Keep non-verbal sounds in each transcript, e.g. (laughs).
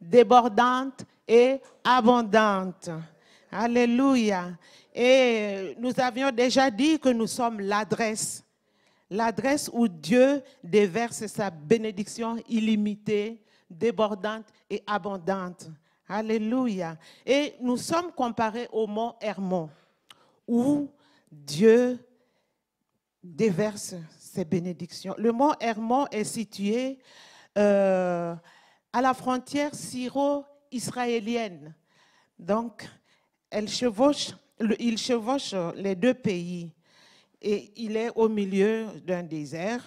débordante et abondante. Alléluia. Et nous avions déjà dit que nous sommes l'adresse, l'adresse où Dieu déverse sa bénédiction illimitée, débordante et abondante. Alléluia. Et nous sommes comparés au mont Hermon, où Dieu déverse ses bénédictions. Le mont Hermon est situé euh, à la frontière syro-israélienne. Donc, il chevauche les deux pays. Et il est au milieu d'un désert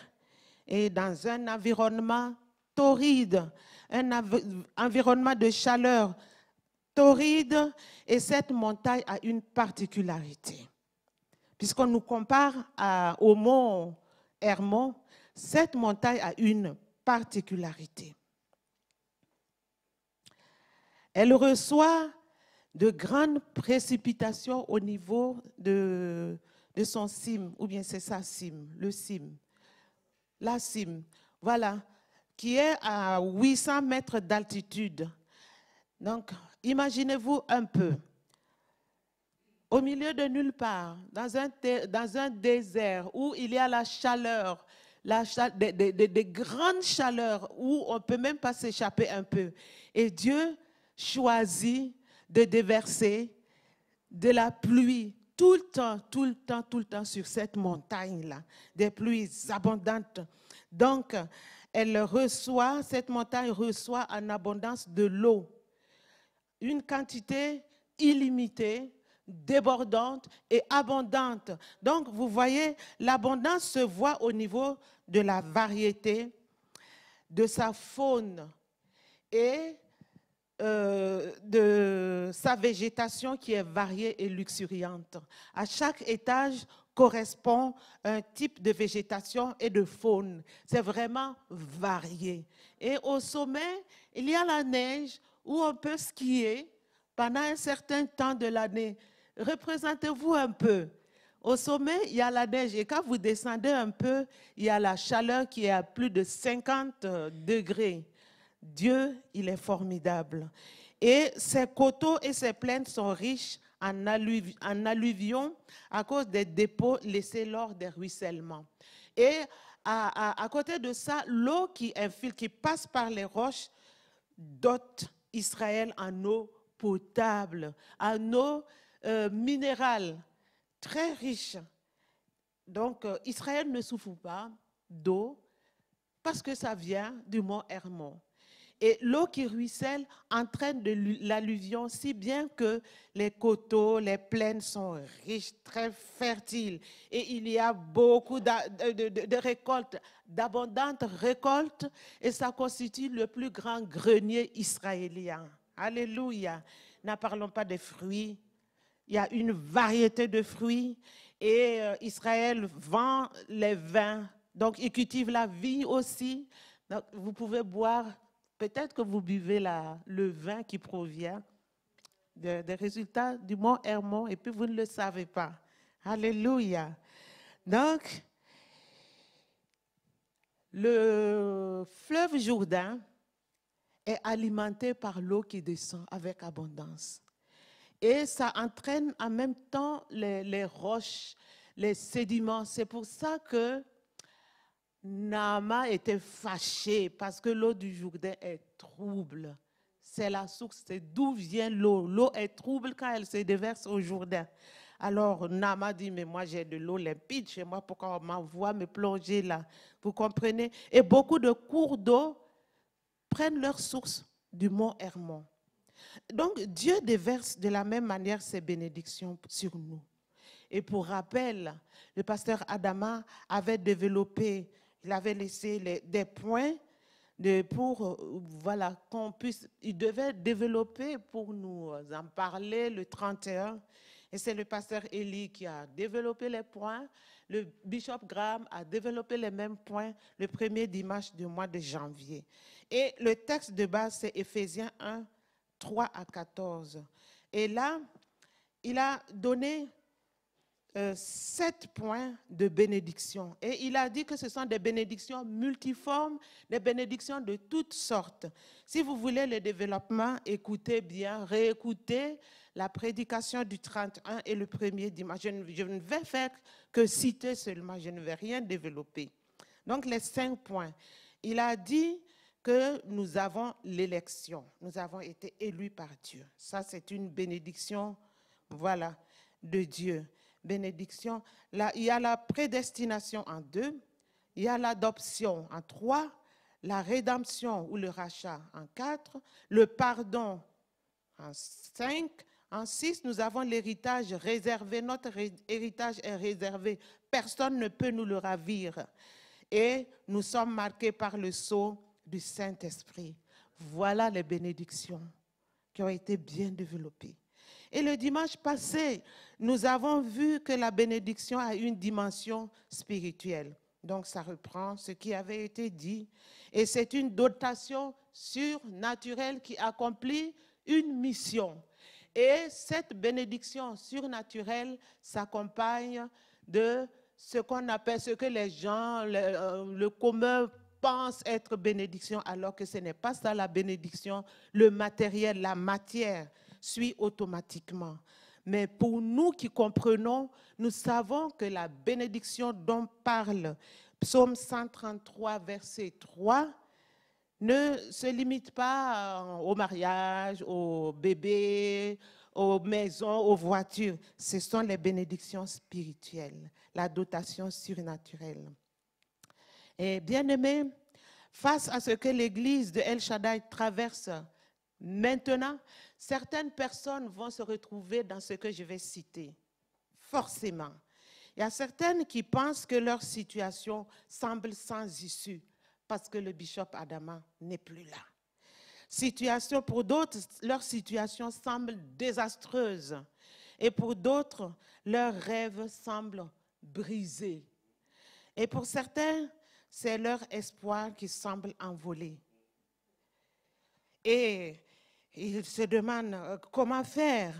et dans un environnement torride, un environnement de chaleur torride. Et cette montagne a une particularité. Puisqu'on nous compare au mont Hermon, cette montagne a une particularité. Elle reçoit de grandes précipitations au niveau de, son cime, ou bien c'est sa cime, le cime. La cime, voilà, qui est à 800 mètres d'altitude. Donc, imaginez-vous un peu, au milieu de nulle part, dans un, dans un désert où il y a la chaleur, la des, grandes chaleurs, où on ne peut même pas s'échapper un peu. Et Dieu choisi de déverser de la pluie tout le temps, tout le temps, tout le temps sur cette montagne-là, des pluies abondantes. Donc, elle reçoit, cette montagne reçoit en abondance de l'eau, une quantité illimitée, débordante et abondante. Donc, vous voyez, l'abondance se voit au niveau de la variété, de sa faune et euh, de sa végétation qui est variée et luxuriante. À chaque étage correspond un type de végétation et de faune. C'est vraiment varié. Et au sommet, il y a la neige où on peut skier pendant un certain temps de l'année. Représentez-vous un peu. Au sommet, il y a la neige et quand vous descendez un peu, il y a la chaleur qui est à plus de 50 degrés. Dieu, il est formidable. Et ses coteaux et ses plaines sont riches en, alluvions à cause des dépôts laissés lors des ruissellements. Et à, côté de ça, l'eau qui qui passe par les roches, dote Israël en eau potable, en eau euh, minérale, très riche. Donc, euh, Israël ne souffre pas d'eau parce que ça vient du mont Hermon. Et l'eau qui ruisselle entraîne de l'alluvion, si bien que les coteaux, les plaines sont riches, très fertiles. Et il y a beaucoup de, récoltes, d'abondantes récoltes. Et ça constitue le plus grand grenier israélien. Alléluia. N'en parlons pas des fruits. Il y a une variété de fruits. Et euh, Israël vend les vins. Donc, il cultive la vigne aussi. Donc, vous pouvez boire Peut-être que vous buvez la, le vin qui provient des résultats du mont Hermon et puis vous ne le savez pas. Alléluia. Donc, le fleuve Jourdain est alimenté par l'eau qui descend avec abondance. Et ça entraîne en même temps les roches, les sédiments. C'est pour ça que Nama était fâché parce que l'eau du Jourdain est trouble. C'est la source, c'est d'où vient l'eau. L'eau est trouble quand elle se déverse au Jourdain. Alors Nama dit, mais moi j'ai de l'eau limpide chez moi, pourquoi on m'envoie me plonger là Vous comprenez Et beaucoup de cours d'eau prennent leur source du mont Hermon. Donc Dieu déverse de la même manière ses bénédictions sur nous. Et pour rappel, le pasteur Adama avait développé il avait laissé des points de, pour euh, voilà, qu'on puisse. Il devait développer pour nous euh, en parler le 31. Et c'est le pasteur Élie qui a développé les points. Le bishop Graham a développé les mêmes points le premier dimanche du mois de janvier. Et le texte de base, c'est Ephésiens 1, 3 à 14. Et là, il a donné euh, sept points de bénédiction. Et il a dit que ce sont des bénédictions multiformes, des bénédictions de toutes sortes. Si vous voulez le développement, écoutez bien, réécoutez la prédication du 31 et le premier dimanche. Je ne, je ne vais faire que citer seulement, je ne vais rien développer. Donc les cinq points. Il a dit que nous avons l'élection. Nous avons été élus par Dieu. Ça, c'est une bénédiction, voilà, de Dieu bénédiction. Là, il y a la prédestination en deux, il y a l'adoption en trois, la rédemption ou le rachat en quatre, le pardon en cinq, en six, nous avons l'héritage réservé. Notre héritage est réservé. Personne ne peut nous le ravir. Et nous sommes marqués par le sceau du Saint-Esprit. Voilà les bénédictions qui ont été bien développées. Et le dimanche passé, nous avons vu que la bénédiction a une dimension spirituelle. Donc ça reprend ce qui avait été dit. Et c'est une dotation surnaturelle qui accomplit une mission. Et cette bénédiction surnaturelle s'accompagne de ce qu'on appelle, ce que les gens, le, euh, commun pense être bénédiction, alors que ce n'est pas ça la bénédiction. Le matériel, la matière suit automatiquement. Mais pour nous qui comprenons, nous savons que la bénédiction dont parle Psaume 133, verset 3, ne se limite pas euh, au mariage, au bébé, aux maisons, aux voitures. Ce sont les bénédictions spirituelles, la dotation surnaturelle. Et bien aimé, face à ce que l'église de El Shaddai traverse maintenant, Certaines personnes vont se retrouver dans ce que je vais citer, forcément. Il y a certaines qui pensent que leur situation semble sans issue parce que le bishop Adama n'est plus là. Situation, pour d'autres, leur situation semble désastreuse. Et pour d'autres, leurs rêves semblent brisés. Et pour certains, c'est leur espoir qui semble envolé. Et ils se demande euh, comment faire.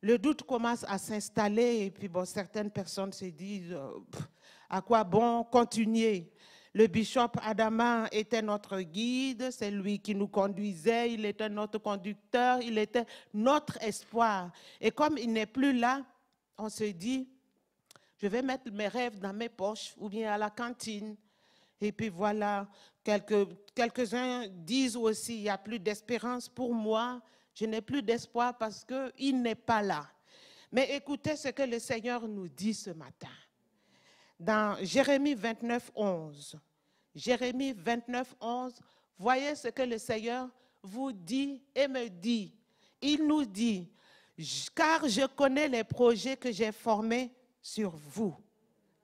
Le doute commence à s'installer et puis bon, certaines personnes se disent euh, à quoi bon continuer. Le bishop Adama était notre guide, c'est lui qui nous conduisait, il était notre conducteur, il était notre espoir. Et comme il n'est plus là, on se dit, je vais mettre mes rêves dans mes poches ou bien à la cantine. Et puis voilà, Quelques, quelques-uns disent aussi, il n'y a plus d'espérance pour moi, je n'ai plus d'espoir parce qu'il n'est pas là. Mais écoutez ce que le Seigneur nous dit ce matin. Dans Jérémie 29, 11, Jérémie 29, 11, voyez ce que le Seigneur vous dit et me dit. Il nous dit, car je connais les projets que j'ai formés sur vous,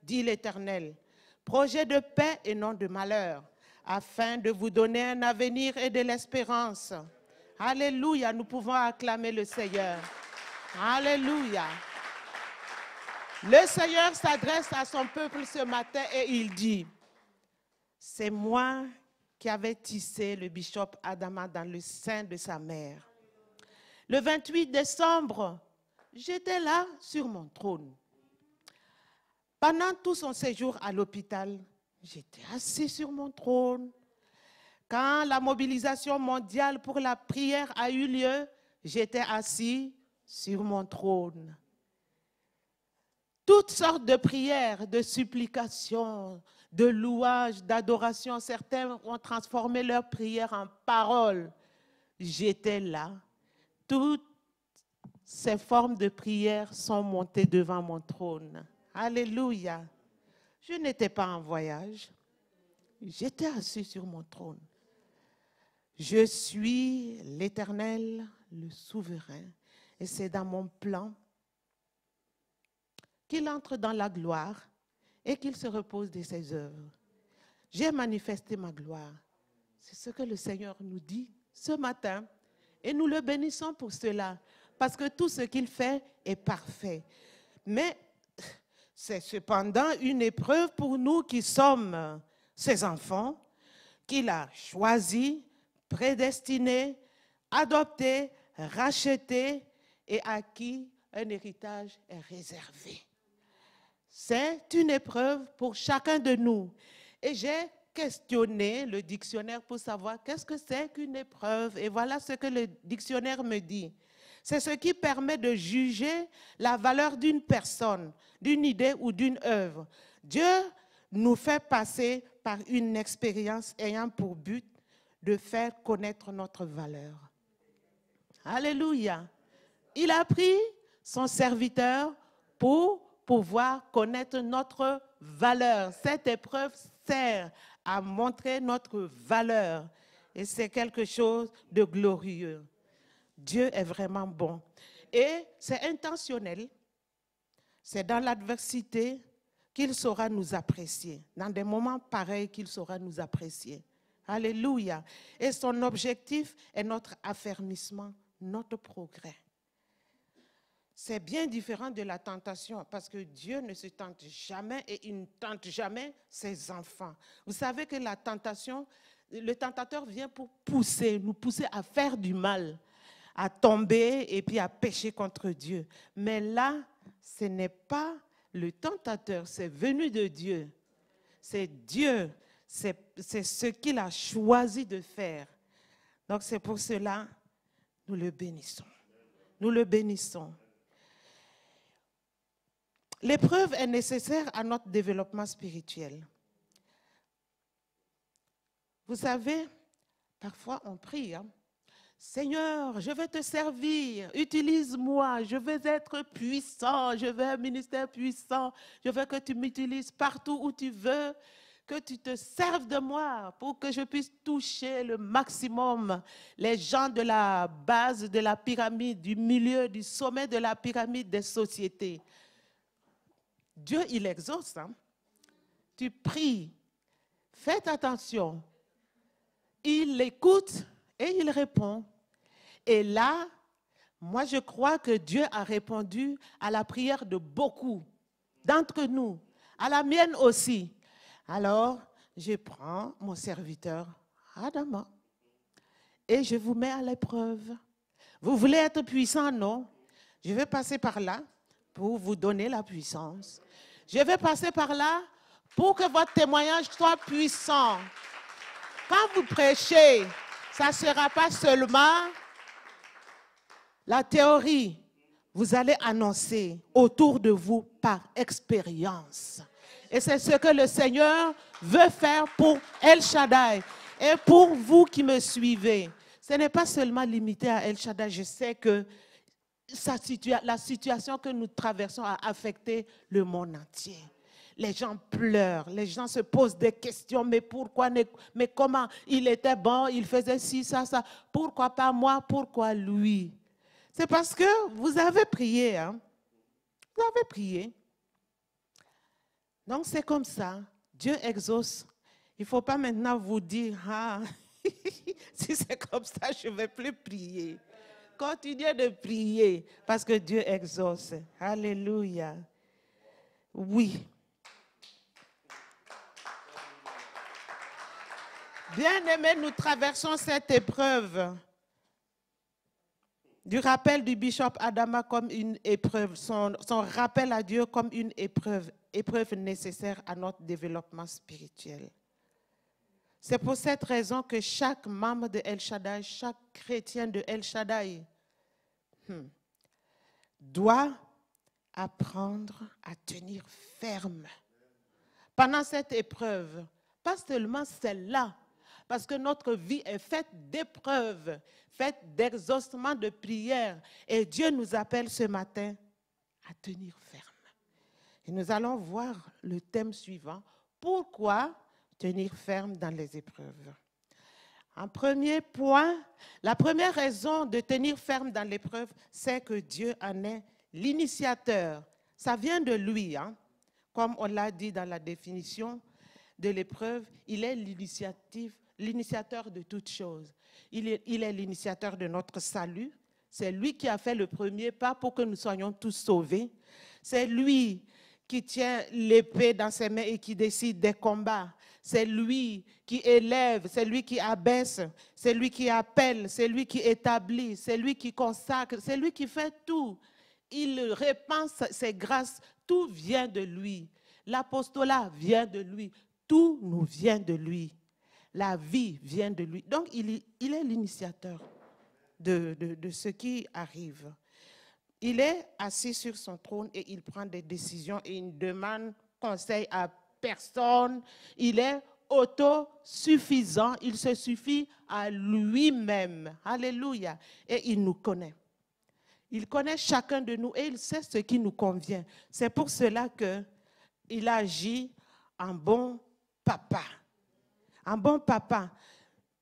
dit l'Éternel. projets de paix et non de malheur, afin de vous donner un avenir et de l'espérance. Alléluia, nous pouvons acclamer le Seigneur. Alléluia. Le Seigneur s'adresse à son peuple ce matin et il dit, c'est moi qui avais tissé le bishop Adama dans le sein de sa mère. Le 28 décembre, j'étais là sur mon trône. Pendant tout son séjour à l'hôpital, J'étais assis sur mon trône. Quand la mobilisation mondiale pour la prière a eu lieu, j'étais assis sur mon trône. Toutes sortes de prières, de supplications, de louanges, d'adorations. Certains ont transformé leurs prières en paroles. J'étais là. Toutes ces formes de prières sont montées devant mon trône. Alléluia. Je n'étais pas en voyage. J'étais assis sur mon trône. Je suis l'Éternel, le souverain. Et c'est dans mon plan qu'il entre dans la gloire et qu'il se repose de ses œuvres. J'ai manifesté ma gloire. C'est ce que le Seigneur nous dit ce matin. Et nous le bénissons pour cela, parce que tout ce qu'il fait est parfait. Mais c'est cependant une épreuve pour nous qui sommes ses enfants, qu'il a choisi, prédestiné, adopté, racheté et à qui un héritage est réservé. C'est une épreuve pour chacun de nous. Et j'ai questionné le dictionnaire pour savoir qu'est-ce que c'est qu'une épreuve. Et voilà ce que le dictionnaire me dit. C'est ce qui permet de juger la valeur d'une personne, d'une idée ou d'une œuvre. Dieu nous fait passer par une expérience ayant pour but de faire connaître notre valeur. Alléluia. Il a pris son serviteur pour pouvoir connaître notre valeur. Cette épreuve sert à montrer notre valeur. Et c'est quelque chose de glorieux. Dieu est vraiment bon. Et c'est intentionnel. C'est dans l'adversité qu'il saura nous apprécier. Dans des moments pareils qu'il saura nous apprécier. Alléluia. Et son objectif est notre affermissement, notre progrès. C'est bien différent de la tentation parce que Dieu ne se tente jamais et il ne tente jamais ses enfants. Vous savez que la tentation, le tentateur vient pour pousser, nous pousser à faire du mal, à tomber et puis à pécher contre Dieu. Mais là, ce n'est pas le tentateur, c'est venu de Dieu. C'est Dieu, c'est ce qu'il a choisi de faire. Donc c'est pour cela, nous le bénissons. Nous le bénissons. L'épreuve est nécessaire à notre développement spirituel. Vous savez, parfois on prie. Hein? Seigneur, je veux te servir, utilise-moi, je veux être puissant, je veux un ministère puissant, je veux que tu m'utilises partout où tu veux, que tu te serves de moi pour que je puisse toucher le maximum les gens de la base de la pyramide, du milieu, du sommet de la pyramide des sociétés. Dieu, il exauce. Hein. Tu pries, faites attention. Il écoute et il répond. Et là, moi, je crois que Dieu a répondu à la prière de beaucoup d'entre nous, à la mienne aussi. Alors, je prends mon serviteur Adam et je vous mets à l'épreuve. Vous voulez être puissant, non Je vais passer par là pour vous donner la puissance. Je vais passer par là pour que votre témoignage soit puissant. Quand vous prêchez, ça ne sera pas seulement la théorie, vous allez annoncer autour de vous par expérience. Et c'est ce que le Seigneur veut faire pour El Shaddai et pour vous qui me suivez. Ce n'est pas seulement limité à El Shaddai. Je sais que la situation que nous traversons a affecté le monde entier. Les gens pleurent, les gens se posent des questions, mais pourquoi, mais comment il était bon, il faisait ci, ça, ça, pourquoi pas moi, pourquoi lui c'est parce que vous avez prié. Hein. Vous avez prié. Donc c'est comme ça. Dieu exauce. Il ne faut pas maintenant vous dire, ah, (laughs) si c'est comme ça, je ne vais plus prier. Continuez de prier parce que Dieu exauce. Alléluia. Oui. Bien aimés, nous traversons cette épreuve du rappel du bishop Adama comme une épreuve, son, rappel à Dieu comme une épreuve, épreuve nécessaire à notre développement spirituel. C'est pour cette raison que chaque membre de El Shaddai, chaque chrétien de El Shaddai, hmm, doit apprendre à tenir ferme pendant cette épreuve. Pas seulement celle-là, parce que notre vie est faite d'épreuves, faite d'exhaustion, de prières. Et Dieu nous appelle ce matin à tenir ferme. Et nous allons voir le thème suivant. Pourquoi tenir ferme dans les épreuves En premier point, la première raison de tenir ferme dans l'épreuve, c'est que Dieu en est l'initiateur. Ça vient de lui, hein? comme on l'a dit dans la définition de l'épreuve, il est l'initiative l'initiateur de toutes choses. Il est l'initiateur de notre salut. C'est lui qui a fait le premier pas pour que nous soyons tous sauvés. C'est lui qui tient l'épée dans ses mains et qui décide des combats. C'est lui qui élève, c'est lui qui abaisse, c'est lui qui appelle, c'est lui qui établit, c'est lui qui consacre, c'est lui qui fait tout. Il répense ses grâces, tout vient de lui. L'apostolat vient de lui, tout nous vient de lui. La vie vient de lui. Donc, il, est l'initiateur de, ce qui arrive. Il est assis sur son trône et il prend des décisions et il ne demande conseil à personne. Il est autosuffisant. Il se suffit à lui-même. Alléluia. Et il nous connaît. Il connaît chacun de nous et il sait ce qui nous convient. C'est pour cela qu'il agit en bon papa un bon papa.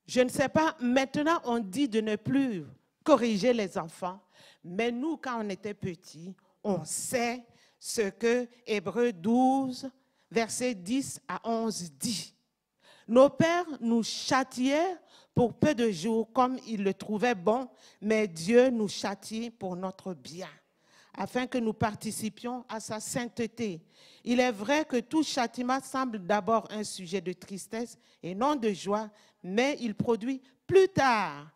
Je ne sais pas, maintenant on dit de ne plus corriger les enfants, mais nous, quand on était petits, on sait ce que Hébreu 12, versets 10 à 11 dit. Nos pères nous châtiaient pour peu de jours comme ils le trouvaient bon, mais Dieu nous châtie pour notre bien afin que nous participions à sa sainteté. Il est vrai que tout châtiment semble d'abord un sujet de tristesse et non de joie, mais il produit plus tard,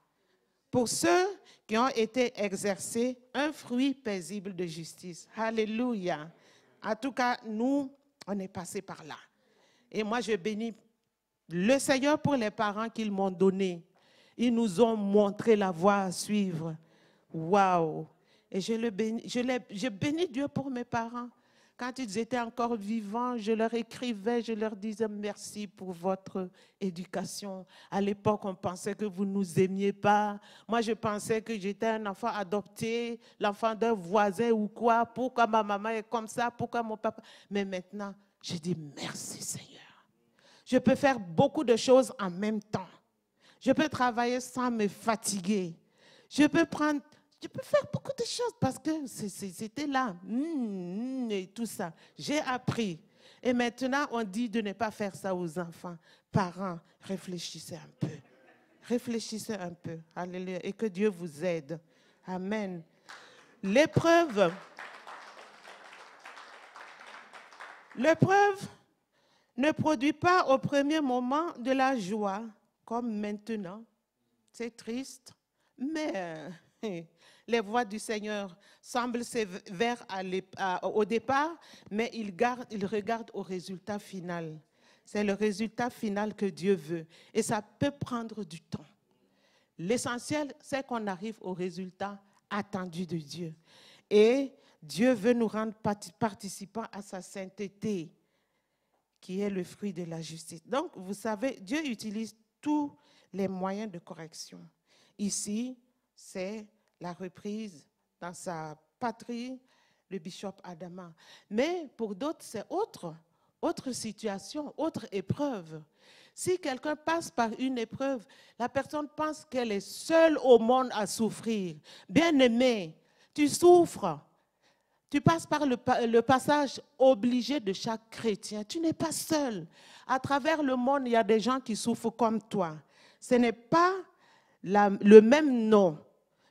pour ceux qui ont été exercés, un fruit paisible de justice. Alléluia. En tout cas, nous, on est passé par là. Et moi, je bénis le Seigneur pour les parents qu'ils m'ont donnés. Ils nous ont montré la voie à suivre. Waouh! Et je, le bénis, je bénis Dieu pour mes parents. Quand ils étaient encore vivants, je leur écrivais, je leur disais merci pour votre éducation. À l'époque, on pensait que vous ne nous aimiez pas. Moi, je pensais que j'étais un enfant adopté, l'enfant d'un voisin ou quoi. Pourquoi ma maman est comme ça Pourquoi mon papa Mais maintenant, je dis merci Seigneur. Je peux faire beaucoup de choses en même temps. Je peux travailler sans me fatiguer. Je peux prendre je peux faire beaucoup de choses parce que c'était là, mmh, mmh, et tout ça. J'ai appris. Et maintenant, on dit de ne pas faire ça aux enfants. Parents, réfléchissez un peu. Réfléchissez un peu. Alléluia. Et que Dieu vous aide. Amen. L'épreuve. L'épreuve ne produit pas au premier moment de la joie, comme maintenant. C'est triste, mais euh, (laughs) Les voies du Seigneur semblent sévères au départ, mais il, garde, il regarde au résultat final. C'est le résultat final que Dieu veut. Et ça peut prendre du temps. L'essentiel, c'est qu'on arrive au résultat attendu de Dieu. Et Dieu veut nous rendre participants à sa sainteté, qui est le fruit de la justice. Donc, vous savez, Dieu utilise tous les moyens de correction. Ici, c'est la reprise dans sa patrie le bishop Adama. Mais pour d'autres, c'est autre, autre situation, autre épreuve. Si quelqu'un passe par une épreuve, la personne pense qu'elle est seule au monde à souffrir. Bien-aimé, tu souffres. Tu passes par le, passage obligé de chaque chrétien. Tu n'es pas seul. À travers le monde, il y a des gens qui souffrent comme toi. Ce n'est pas le même nom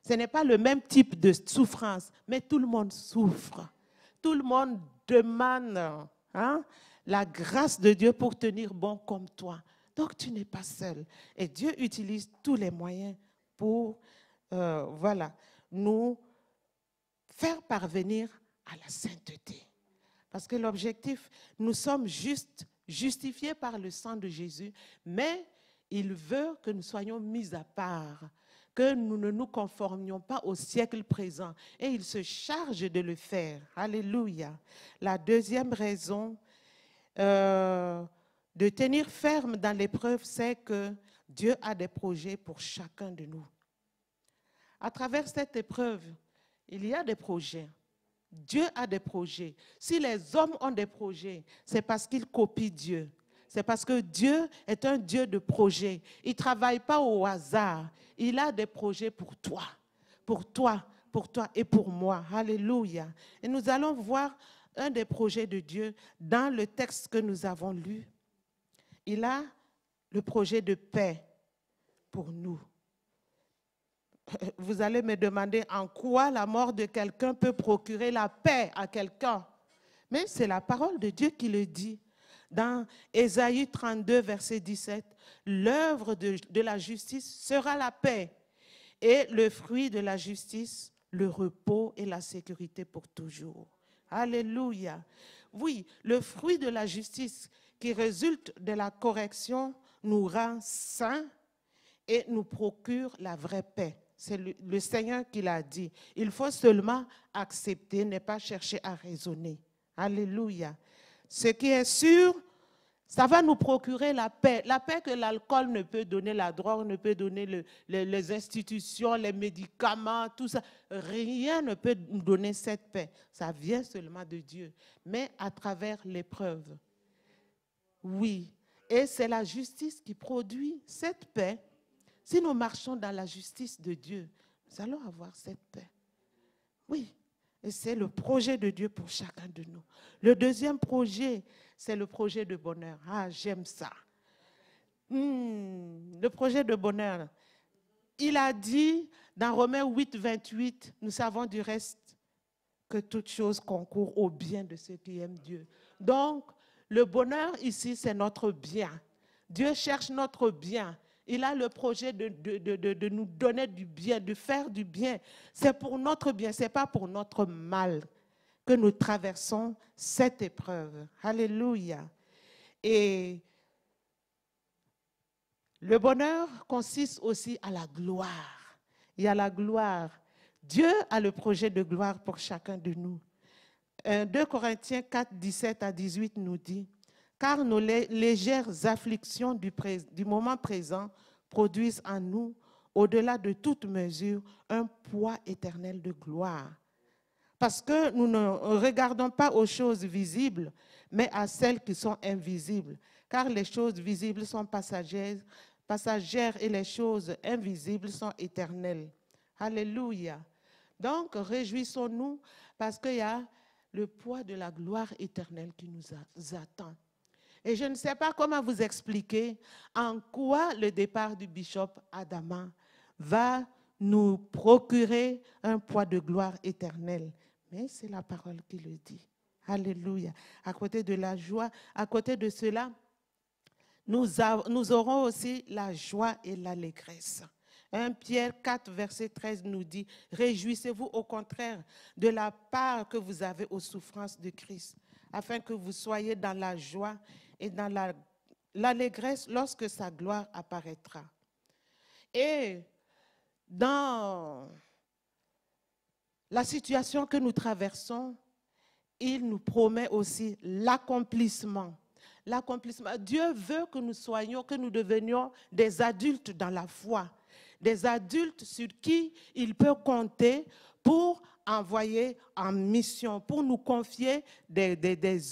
ce n'est pas le même type de souffrance, mais tout le monde souffre. Tout le monde demande hein, la grâce de Dieu pour tenir bon comme toi. Donc tu n'es pas seul. Et Dieu utilise tous les moyens pour euh, voilà, nous faire parvenir à la sainteté. Parce que l'objectif, nous sommes juste justifiés par le sang de Jésus, mais il veut que nous soyons mis à part que nous ne nous conformions pas au siècle présent. Et il se charge de le faire. Alléluia. La deuxième raison euh, de tenir ferme dans l'épreuve, c'est que Dieu a des projets pour chacun de nous. À travers cette épreuve, il y a des projets. Dieu a des projets. Si les hommes ont des projets, c'est parce qu'ils copient Dieu. C'est parce que Dieu est un Dieu de projet. Il ne travaille pas au hasard. Il a des projets pour toi, pour toi, pour toi et pour moi. Alléluia. Et nous allons voir un des projets de Dieu dans le texte que nous avons lu. Il a le projet de paix pour nous. Vous allez me demander en quoi la mort de quelqu'un peut procurer la paix à quelqu'un. Mais c'est la parole de Dieu qui le dit dans Ésaïe 32, verset 17, l'œuvre de, la justice sera la paix et le fruit de la justice, le repos et la sécurité pour toujours. Alléluia. Oui, le fruit de la justice qui résulte de la correction nous rend sains et nous procure la vraie paix. C'est le, le, Seigneur qui l'a dit. Il faut seulement accepter, ne pas chercher à raisonner. Alléluia. Ce qui est sûr, ça va nous procurer la paix, la paix que l'alcool ne peut donner, la drogue ne peut donner, les institutions, les médicaments, tout ça. Rien ne peut nous donner cette paix. Ça vient seulement de Dieu, mais à travers l'épreuve. Oui. Et c'est la justice qui produit cette paix. Si nous marchons dans la justice de Dieu, nous allons avoir cette paix. Oui. Et c'est le projet de Dieu pour chacun de nous. Le deuxième projet, c'est le projet de bonheur. Ah, j'aime ça. Hmm, le projet de bonheur. Il a dit dans Romains 8, 28, nous savons du reste que toute chose concourt au bien de ceux qui aiment Dieu. Donc, le bonheur ici, c'est notre bien. Dieu cherche notre bien. Il a le projet de, de, nous donner du bien, de faire du bien. C'est pour notre bien, ce n'est pas pour notre mal que nous traversons cette épreuve. Alléluia. Et le bonheur consiste aussi à la gloire. Il y a la gloire. Dieu a le projet de gloire pour chacun de nous. 2 euh, Corinthiens 4, 17 à 18 nous dit, car nos légères afflictions du, moment présent produisent en nous, au-delà de toute mesure, un poids éternel de gloire. Parce que nous ne regardons pas aux choses visibles, mais à celles qui sont invisibles, car les choses visibles sont passagères, passagères et les choses invisibles sont éternelles. Alléluia. Donc, réjouissons-nous parce qu'il y a le poids de la gloire éternelle qui nous attend. Et je ne sais pas comment vous expliquer en quoi le départ du bishop Adama va nous procurer un poids de gloire éternelle. Mais c'est la parole qui le dit. Alléluia. À côté de la joie, à côté de cela, nous, nous aurons aussi la joie et l'allégresse. 1 Pierre 4, verset 13 nous dit, Réjouissez-vous au contraire de la part que vous avez aux souffrances de Christ afin que vous soyez dans la joie et dans l'allégresse lorsque sa gloire apparaîtra. Et dans la situation que nous traversons, il nous promet aussi l'accomplissement. L'accomplissement. Dieu veut que nous soyons, que nous devenions des adultes dans la foi, des adultes sur qui il peut compter pour envoyé en mission pour nous confier des,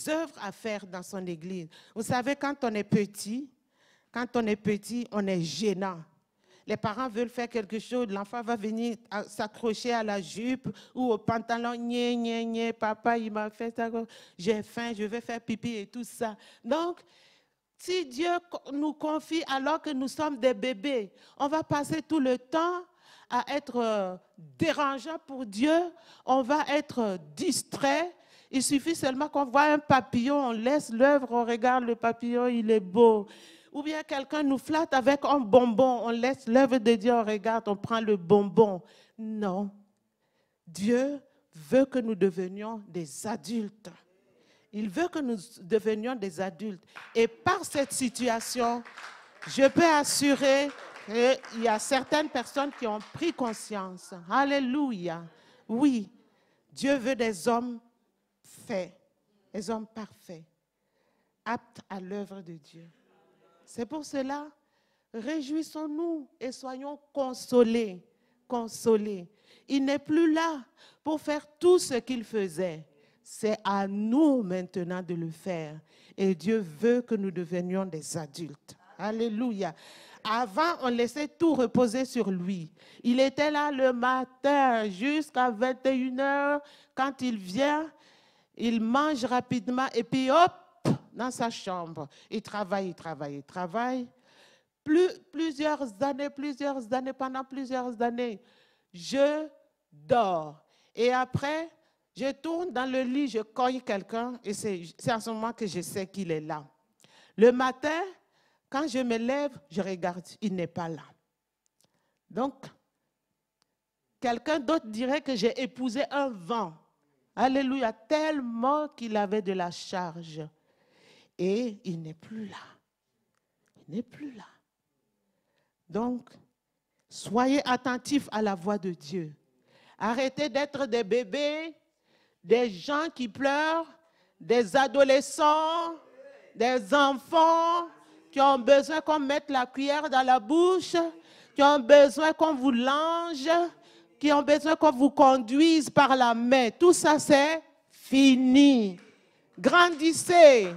œuvres à faire dans son Église. Vous savez, quand on est petit, quand on est petit, on est gênant. Les parents veulent faire quelque chose, l'enfant va venir s'accrocher à la jupe ou au pantalon, papa, il m'a fait ça, j'ai faim, je vais faire pipi et tout ça. Donc, si Dieu nous confie alors que nous sommes des bébés, on va passer tout le temps à être euh, dérangeant pour Dieu, on va être distrait. Il suffit seulement qu'on voit un papillon, on laisse l'œuvre, on regarde le papillon, il est beau. Ou bien quelqu'un nous flatte avec un bonbon, on laisse l'œuvre de Dieu, on regarde, on prend le bonbon. Non. Dieu veut que nous devenions des adultes. Il veut que nous devenions des adultes. Et par cette situation, je peux assurer et il y a certaines personnes qui ont pris conscience. Alléluia. Oui, Dieu veut des hommes faits, des hommes parfaits, aptes à l'œuvre de Dieu. C'est pour cela, réjouissons-nous et soyons consolés, consolés. Il n'est plus là pour faire tout ce qu'il faisait. C'est à nous maintenant de le faire. Et Dieu veut que nous devenions des adultes. Alléluia. Avant, on laissait tout reposer sur lui. Il était là le matin jusqu'à 21h. Quand il vient, il mange rapidement et puis hop, dans sa chambre. Il travaille, il travaille, il travaille. plusieurs années, plusieurs années, pendant plusieurs années, je dors. Et après, je tourne dans le lit, je cogne quelqu'un et c'est à ce moment que je sais qu'il est là. Le matin, quand je me lève, je regarde, il n'est pas là. Donc, quelqu'un d'autre dirait que j'ai épousé un vent. Alléluia, tellement qu'il avait de la charge. Et il n'est plus là. Il n'est plus là. Donc, soyez attentifs à la voix de Dieu. Arrêtez d'être des bébés, des gens qui pleurent, des adolescents, des enfants, qui ont besoin qu'on mette la cuillère dans la bouche, qui ont besoin qu'on vous lange, qui ont besoin qu'on vous conduise par la main. Tout ça, c'est fini. Grandissez,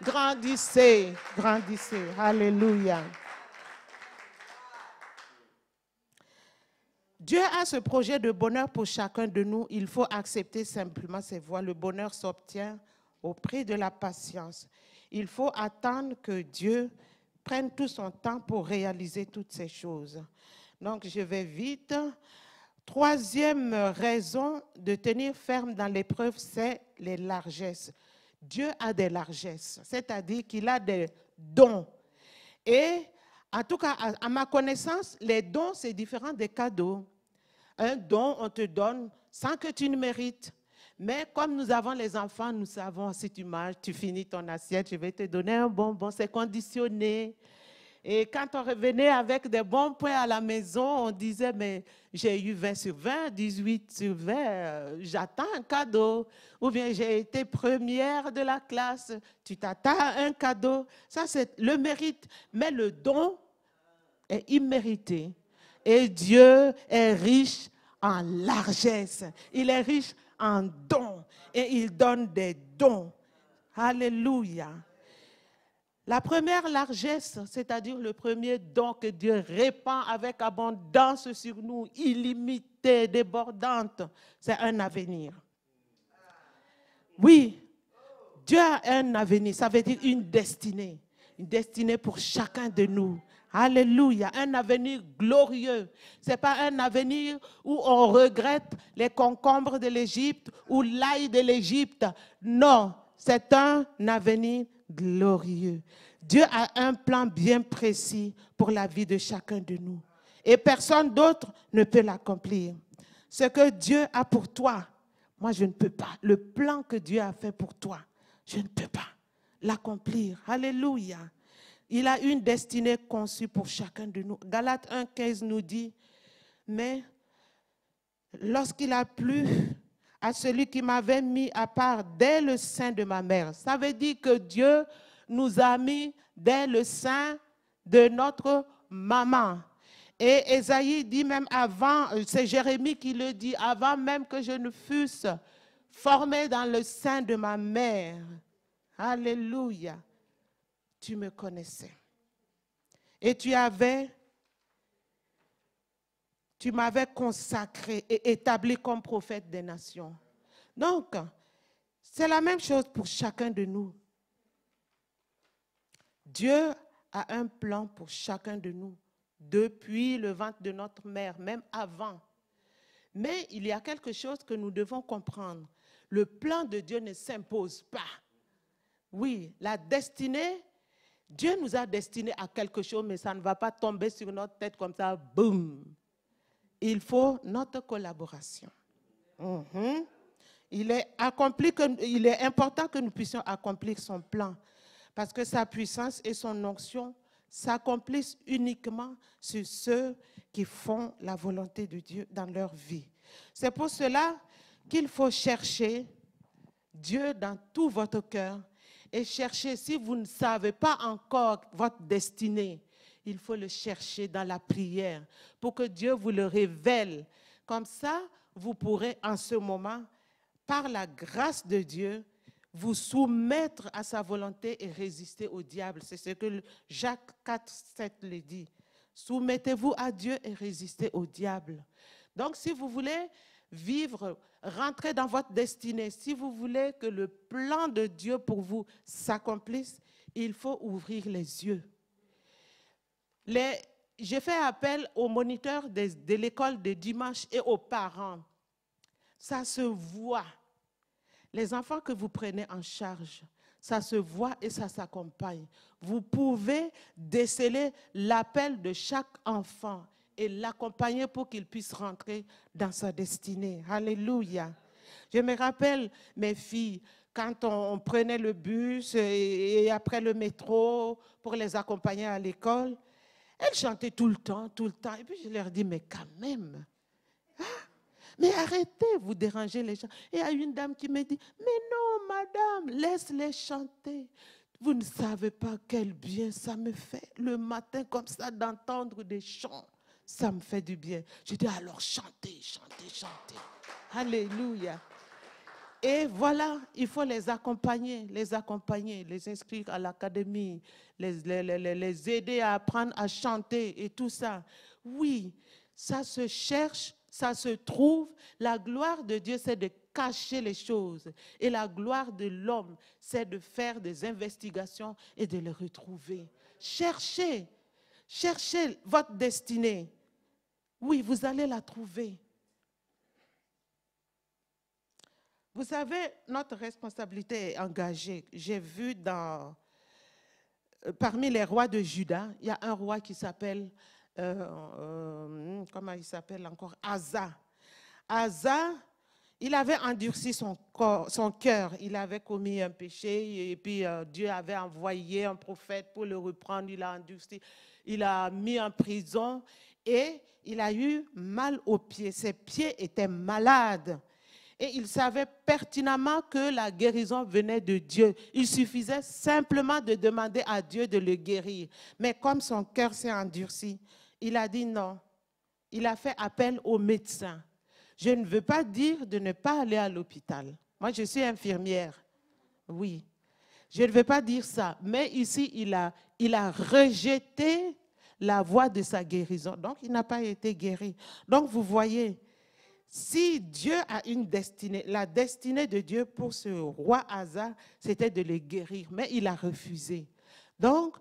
grandissez, grandissez. Alléluia. Dieu a ce projet de bonheur pour chacun de nous. Il faut accepter simplement ses voies. Le bonheur s'obtient au prix de la patience. Il faut attendre que Dieu prenne tout son temps pour réaliser toutes ces choses. Donc, je vais vite. Troisième raison de tenir ferme dans l'épreuve, c'est les largesses. Dieu a des largesses, c'est-à-dire qu'il a des dons. Et en tout cas, à, ma connaissance, les dons, c'est différent des cadeaux. Un don, on te donne sans que tu ne mérites. Mais comme nous avons les enfants, nous savons si tu manges, tu finis ton assiette, je vais te donner un bonbon. C'est conditionné. Et quand on revenait avec des bons points à la maison, on disait, mais j'ai eu 20 sur 20, 18 sur 20, euh, j'attends un cadeau. Ou bien j'ai été première de la classe, tu t'attends un cadeau. Ça, c'est le mérite. Mais le don est immérité. Et Dieu est riche en largesse. Il est riche en don et il donne des dons. Alléluia. La première largesse, c'est-à-dire le premier don que Dieu répand avec abondance sur nous, illimité, débordante, c'est un avenir. Oui, Dieu a un avenir, ça veut dire une destinée, une destinée pour chacun de nous. Alléluia. Un avenir glorieux. Ce n'est pas un avenir où on regrette les concombres de l'Égypte ou l'ail de l'Égypte. Non, c'est un avenir glorieux. Dieu a un plan bien précis pour la vie de chacun de nous. Et personne d'autre ne peut l'accomplir. Ce que Dieu a pour toi, moi je ne peux pas. Le plan que Dieu a fait pour toi, je ne peux pas l'accomplir. Alléluia. Il a une destinée conçue pour chacun de nous. Galates 1,15 nous dit, mais lorsqu'il a plu à celui qui m'avait mis à part dès le sein de ma mère, ça veut dire que Dieu nous a mis dès le sein de notre maman. Et Esaïe dit même avant, euh, c'est Jérémie qui le dit, avant même que je ne fusse formé dans le sein de ma mère. Alléluia tu me connaissais. Et tu avais, tu m'avais consacré et établi comme prophète des nations. Donc, c'est la même chose pour chacun de nous. Dieu a un plan pour chacun de nous depuis le ventre de notre mère, même avant. Mais il y a quelque chose que nous devons comprendre. Le plan de Dieu ne s'impose pas. Oui, la destinée Dieu nous a destinés à quelque chose, mais ça ne va pas tomber sur notre tête comme ça, boum. Il faut notre collaboration. Mhm. il, est accompli il est important que nous puissions accomplir son plan, parce que sa puissance et son onction s'accomplissent uniquement sur ceux qui font la volonté de Dieu dans leur vie. C'est pour cela qu'il faut chercher Dieu dans tout votre cœur et cherchez, si vous ne savez pas encore votre destinée, il faut le chercher dans la prière pour que Dieu vous le révèle. Comme ça, vous pourrez en ce moment, par la grâce de Dieu, vous soumettre à sa volonté et résister au diable. C'est ce que Jacques 4, 7 le dit. Soumettez-vous à Dieu et résistez au diable. Donc, si vous voulez vivre, rentrer dans votre destinée. Si vous voulez que le plan de Dieu pour vous s'accomplisse, il faut ouvrir les yeux. Les, j'ai fait appel aux moniteurs de, de l'école de dimanche et aux parents. Ça se voit. Les enfants que vous prenez en charge, ça se voit et ça s'accompagne. Vous pouvez déceler l'appel de chaque enfant et l'accompagner pour qu'il puisse rentrer dans sa destinée. Alléluia. Je me rappelle mes filles, quand on, prenait le bus et, après le métro pour les accompagner à l'école, elles chantaient tout le temps, tout le temps. Et puis je leur dis, mais quand même, hein? mais arrêtez, vous dérangez les gens. Et il y a une dame qui me dit, mais non, madame, laisse-les chanter. Vous ne savez pas quel bien ça me fait le matin comme ça d'entendre des chants ça me fait du bien. Je dis alors chantez, chantez, chantez. Alléluia. Et voilà, il faut les accompagner, les accompagner, les inscrire à l'académie, les, les, les, aider à apprendre à chanter et tout ça. Oui, ça se cherche, ça se trouve. La gloire de Dieu, c'est de cacher les choses. Et la gloire de l'homme, c'est de faire des investigations et de les retrouver. Cherchez, Cherchez votre destinée. Oui, vous allez la trouver. Vous savez, notre responsabilité est engagée. J'ai vu dans, euh, parmi les rois de Juda, il y a un roi qui s'appelle, euh, euh, comment il s'appelle encore, Asa. Asa, il avait endurci son cœur. Il avait commis un péché et puis Dieu avait envoyé un prophète pour le reprendre. Il a endurci il a mis en prison et il a eu mal aux pieds. Ses pieds étaient malades. Et il savait pertinemment que la guérison venait de Dieu. Il suffisait simplement de demander à Dieu de le guérir. Mais comme son cœur s'est endurci, il a dit non. Il a fait appel au médecin. Je ne veux pas dire de ne pas aller à l'hôpital. Moi, je suis infirmière. Oui. Je ne vais pas dire ça, mais ici, il a, il a rejeté la voie de sa guérison. Donc, il n'a pas été guéri. Donc, vous voyez, si Dieu a une destinée, la destinée de Dieu pour ce roi Asa, c'était de le guérir, mais il a refusé. Donc,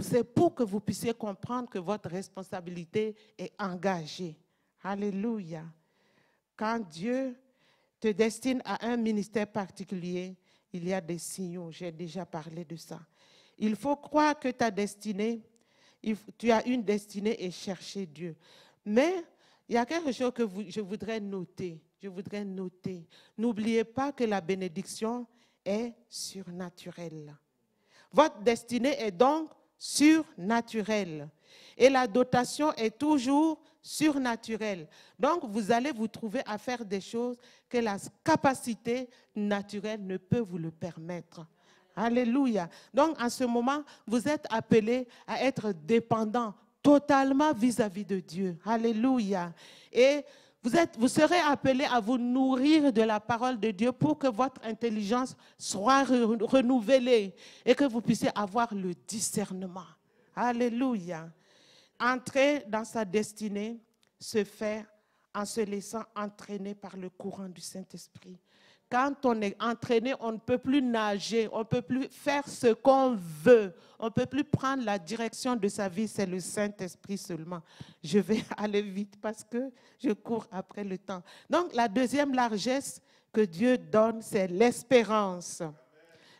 c'est pour que vous puissiez comprendre que votre responsabilité est engagée. Alléluia. Quand Dieu te destine à un ministère particulier, il y a des signaux, j'ai déjà parlé de ça. Il faut croire que ta destinée, tu as une destinée et chercher Dieu. Mais il y a quelque chose que je voudrais noter. Je voudrais noter. N'oubliez pas que la bénédiction est surnaturelle. Votre destinée est donc surnaturelle. Et la dotation est toujours surnaturelle. Donc, vous allez vous trouver à faire des choses que la capacité naturelle ne peut vous le permettre. Alléluia. Donc, à ce moment, vous êtes appelé à être dépendant totalement vis-à-vis de Dieu. Alléluia. Et vous, vous serez appelé à vous nourrir de la parole de Dieu pour que votre intelligence soit renouvelée et que vous puissiez avoir le discernement. Alléluia. Entrer dans sa destinée se fait en se laissant entraîner par le courant du Saint-Esprit. Quand on est entraîné, on ne peut plus nager, on ne peut plus faire ce qu'on veut, on ne peut plus prendre la direction de sa vie, c'est le Saint-Esprit seulement. Je vais (laughs) aller vite parce que je cours après le temps. Donc la deuxième largesse que Dieu donne, c'est l'espérance.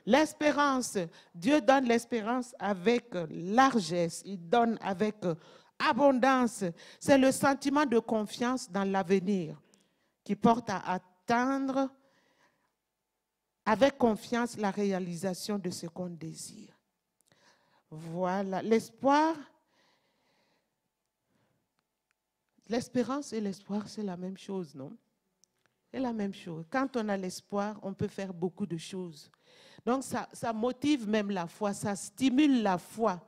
L'espérance, Dieu donne l'espérance avec largesse, il donne avec abondance. C'est le sentiment de confiance dans l'avenir qui porte à atteindre avec confiance la réalisation de ce qu'on désire. Voilà, l'espoir, l'espérance et l'espoir, c'est la même chose, non C'est la même chose. Quand on a l'espoir, on peut faire beaucoup de choses. Donc ça, motive même la foi, ça stimule la foi.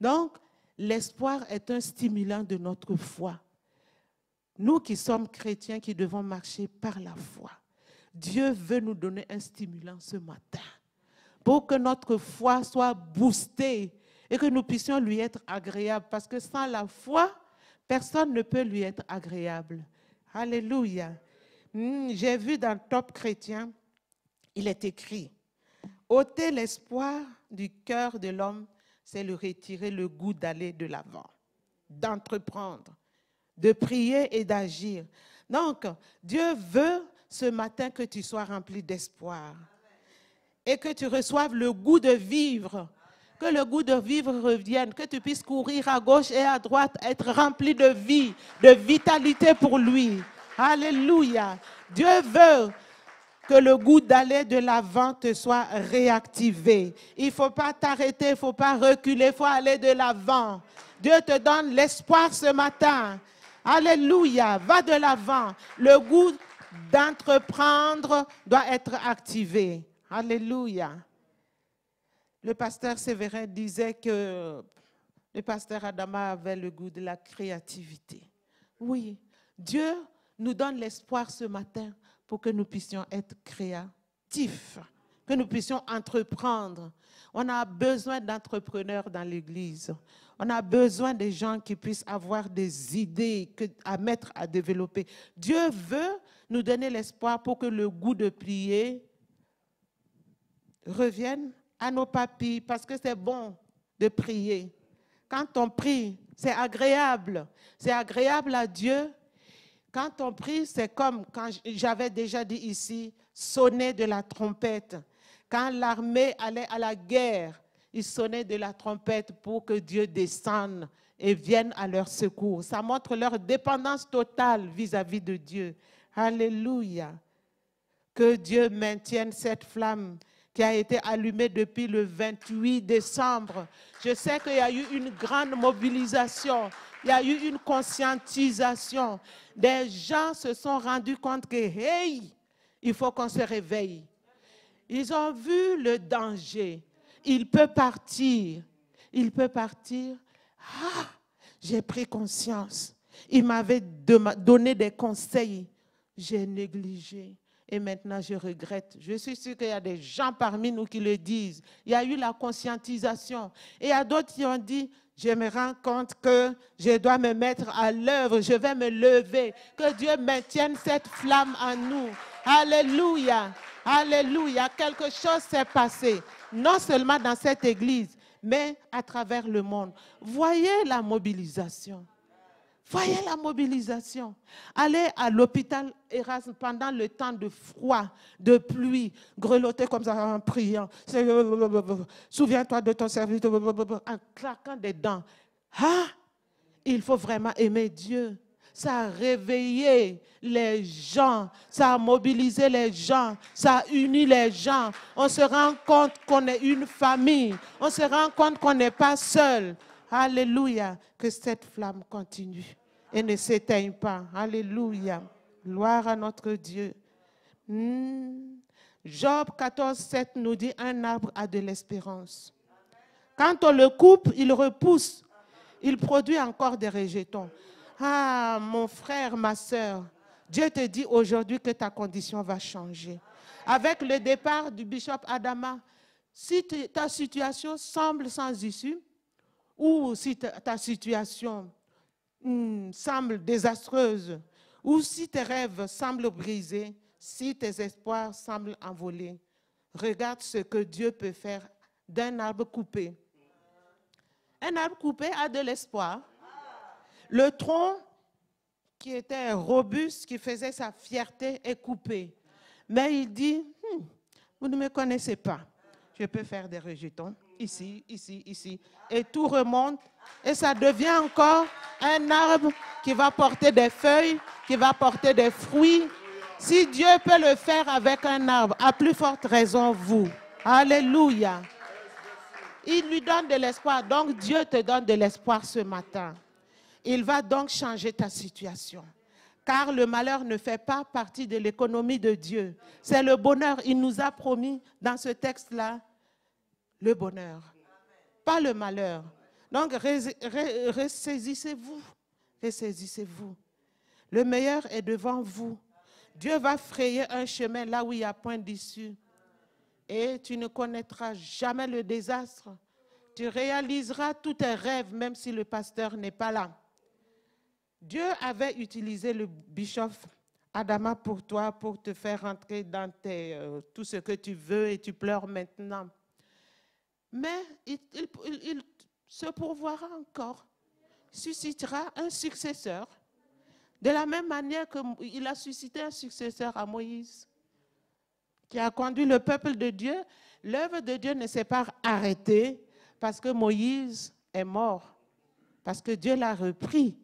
Donc l'espoir est un stimulant de notre foi. Nous qui sommes chrétiens, qui devons marcher par la foi, Dieu veut nous donner un stimulant ce matin pour que notre foi soit boostée et que nous puissions lui être agréables. Parce que sans la foi, personne ne peut lui être agréable. Alléluia. Hmm, j'ai vu dans le Top Chrétien, il est écrit, Ôter l'espoir du cœur de l'homme, c'est le retirer le goût d'aller de l'avant, d'entreprendre, de prier et d'agir. Donc, Dieu veut ce matin que tu sois rempli d'espoir et que tu reçoives le goût de vivre. Que le goût de vivre revienne, que tu puisses courir à gauche et à droite, être rempli de vie, de vitalité pour lui. Alléluia. Dieu veut que le goût d'aller de l'avant te soit réactivé. Il ne faut pas t'arrêter, il ne faut pas reculer, il faut aller de l'avant. Dieu te donne l'espoir ce matin. Alléluia, va de l'avant. Le goût d'entreprendre doit être activé. Alléluia. Le pasteur Sévérin disait que le pasteur Adama avait le goût de la créativité. Oui, Dieu nous donne l'espoir ce matin pour que nous puissions être créatifs, que nous puissions entreprendre. On a besoin d'entrepreneurs dans l'Église. On a besoin des gens qui puissent avoir des idées à mettre, à développer. Dieu veut nous donner l'espoir pour que le goût de prier revienne à nos papilles, parce que c'est bon de prier. Quand on prie, c'est agréable. C'est agréable à Dieu quand on prie, c'est comme quand j'avais déjà dit ici, sonner de la trompette. Quand l'armée allait à la guerre, ils sonnaient de la trompette pour que Dieu descende et vienne à leur secours. Ça montre leur dépendance totale vis-à-vis -vis de Dieu. Alléluia. Que Dieu maintienne cette flamme qui a été allumée depuis le 28 décembre. Je sais qu'il y a eu une grande mobilisation il y a eu une conscientisation. Des gens se sont rendus compte que, hey, il faut qu'on se réveille. Ils ont vu le danger. Il peut partir. Il peut partir. Ah, j'ai pris conscience. Il m'avait donné des conseils. J'ai négligé. Et maintenant, je regrette. Je suis sûre qu'il y a des gens parmi nous qui le disent. Il y a eu la conscientisation. Et il y a d'autres qui ont dit, je me rends compte que je dois me mettre à l'œuvre, je vais me lever. Que Dieu maintienne cette flamme en nous. Alléluia. Alléluia. Quelque chose s'est passé, non seulement dans cette église, mais à travers le monde. Voyez la mobilisation. Voyez la mobilisation. Aller à l'hôpital Erasme pendant le temps de froid, de pluie, grelotter comme ça en priant. Euh, euh, euh, souviens-toi de ton service. en claquant des dents. Ah, il faut vraiment aimer Dieu. Ça a réveillé les gens, ça a mobilisé les gens, ça a uni les gens. On se rend compte qu'on est une famille, on se rend compte qu'on n'est pas seul. Alléluia. Que cette flamme continue et ne s'éteigne pas. Alléluia. Gloire à notre Dieu. Hmm. Job 14, 7 nous dit, un arbre a de l'espérance. Quand on le coupe, il repousse. Il produit encore des rejetons. Ah, mon frère, ma soeur, Dieu te dit aujourd'hui que ta condition va changer. Avec le départ du bishop Adama, si ta situation semble sans issue, ou si ta situation hmm, semble désastreuse, ou si tes rêves semblent brisés, si tes espoirs semblent envolés, regarde ce que Dieu peut faire d'un arbre coupé. Un arbre coupé a de l'espoir. Le tronc qui était robuste, qui faisait sa fierté, est coupé. Mais il dit, hmm, vous ne me connaissez pas, je peux faire des rejetons ici, ici, ici. Et tout remonte et ça devient encore un arbre qui va porter des feuilles, qui va porter des fruits. Si Dieu peut le faire avec un arbre, à plus forte raison, vous. Alléluia. Il lui donne de l'espoir. Donc Dieu te donne de l'espoir ce matin. Il va donc changer ta situation. Car le malheur ne fait pas partie de l'économie de Dieu. C'est le bonheur. Il nous a promis dans ce texte-là le bonheur, pas le malheur. Donc, ressaisissez-vous. Ressaisissez-vous. Le meilleur est devant vous. Dieu va frayer un chemin là où il n'y a point d'issue. Et tu ne connaîtras jamais le désastre. Tu réaliseras tous tes rêves, même si le pasteur n'est pas là. Dieu avait utilisé le bishop Adama pour toi, pour te faire rentrer dans euh, tout ce que tu veux et tu pleures maintenant mais il, se pourvoira encore, suscitera un successeur, de la même manière qu'il a suscité un successeur à Moïse, qui a conduit le peuple de Dieu. L'œuvre de Dieu ne s'est pas arrêtée parce que Moïse est mort, parce que Dieu l'a repris.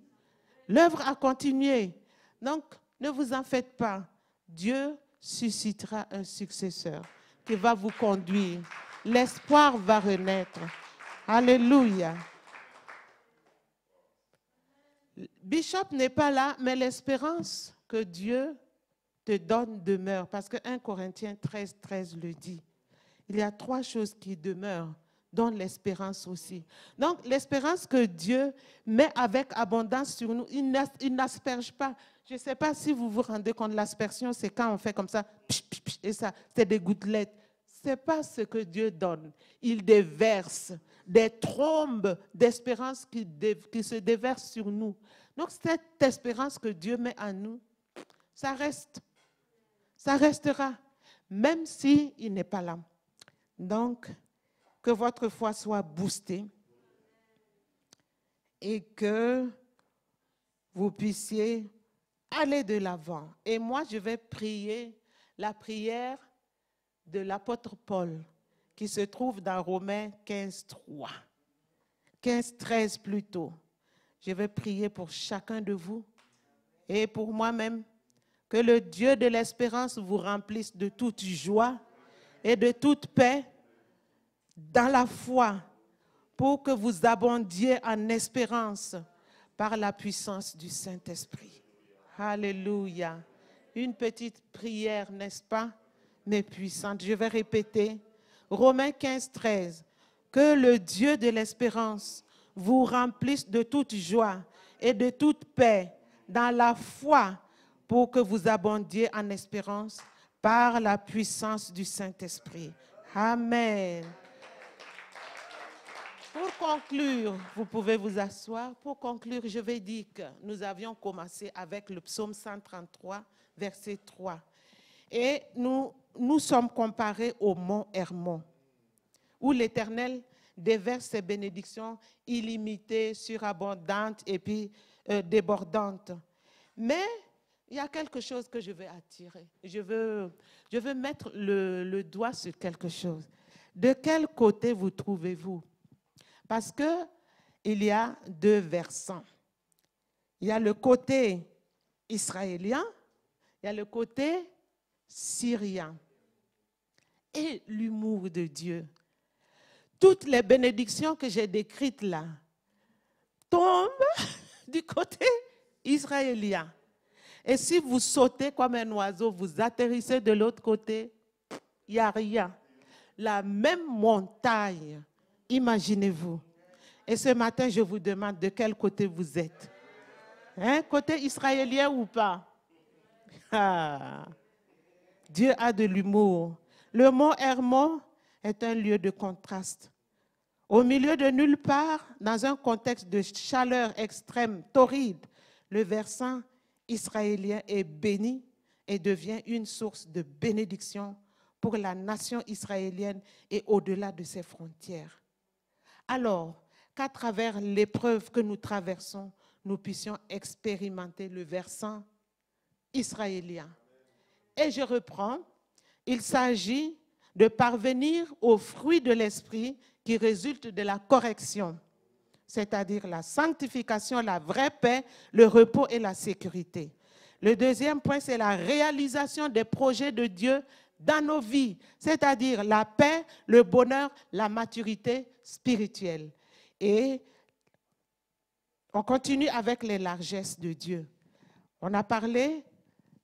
L'œuvre a continué. Donc, ne vous en faites pas. Dieu suscitera un successeur qui va vous conduire. L'espoir va renaître. Alléluia. Bishop n'est pas là, mais l'espérance que Dieu te donne demeure. Parce que 1 Corinthiens 13, 13 le dit. Il y a trois choses qui demeurent, dont l'espérance aussi. Donc, l'espérance que Dieu met avec abondance sur nous, il n'asperge pas. Je ne sais pas si vous vous rendez compte, l'aspersion, c'est quand on fait comme ça, et ça, c'est des gouttelettes n'est pas ce que Dieu donne. Il déverse des trombes d'espérance qui, se déversent sur nous. Donc cette espérance que Dieu met en nous, ça reste. Ça restera, même s'il n'est pas là. Donc, que votre foi soit boostée et que vous puissiez aller de l'avant. Et moi, je vais prier la prière de l'apôtre Paul qui se trouve dans Romains 15, 3. 15, 13 plutôt. Je vais prier pour chacun de vous et pour moi-même que le Dieu de l'espérance vous remplisse de toute joie et de toute paix dans la foi pour que vous abondiez en espérance par la puissance du Saint-Esprit. Alléluia. Une petite prière, n'est-ce pas? mais puissante. Je vais répéter. Romains 15, 13. Que le Dieu de l'espérance vous remplisse de toute joie et de toute paix dans la foi pour que vous abondiez en espérance par la puissance du Saint-Esprit. Amen. Pour conclure, vous pouvez vous asseoir. Pour conclure, je vais dire que nous avions commencé avec le psaume 133, verset 3. Et nous nous sommes comparés au mont Hermon, où l'Éternel déverse ses bénédictions illimitées, surabondantes et puis euh, débordantes. Mais il y a quelque chose que je veux attirer. Je veux, je veux mettre le, doigt sur quelque chose. De quel côté vous trouvez-vous Parce que il y a deux versants. Il y a le côté israélien, il y a le côté Syrien et l'humour de Dieu. Toutes les bénédictions que j'ai décrites là tombent (laughs) du côté israélien. Et si vous sautez comme un oiseau, vous atterrissez de l'autre côté, il n'y a rien. La même montagne, imaginez-vous. Et ce matin, je vous demande de quel côté vous êtes. Hein, côté israélien ou pas ah. Dieu a de l'humour. Le mont Hermon est un lieu de contraste. Au milieu de nulle part, dans un contexte de chaleur extrême, torride, le versant israélien est béni et devient une source de bénédiction pour la nation israélienne et au-delà de ses frontières. Alors, qu'à travers l'épreuve que nous traversons, nous puissions expérimenter le versant israélien et je reprends, il s'agit de parvenir au fruit de l'esprit qui résulte de la correction, c'est-à-dire la sanctification, la vraie paix, le repos et la sécurité. Le deuxième point, c'est la réalisation des projets de Dieu dans nos vies, c'est-à-dire la paix, le bonheur, la maturité spirituelle. Et on continue avec les largesses de Dieu. On a parlé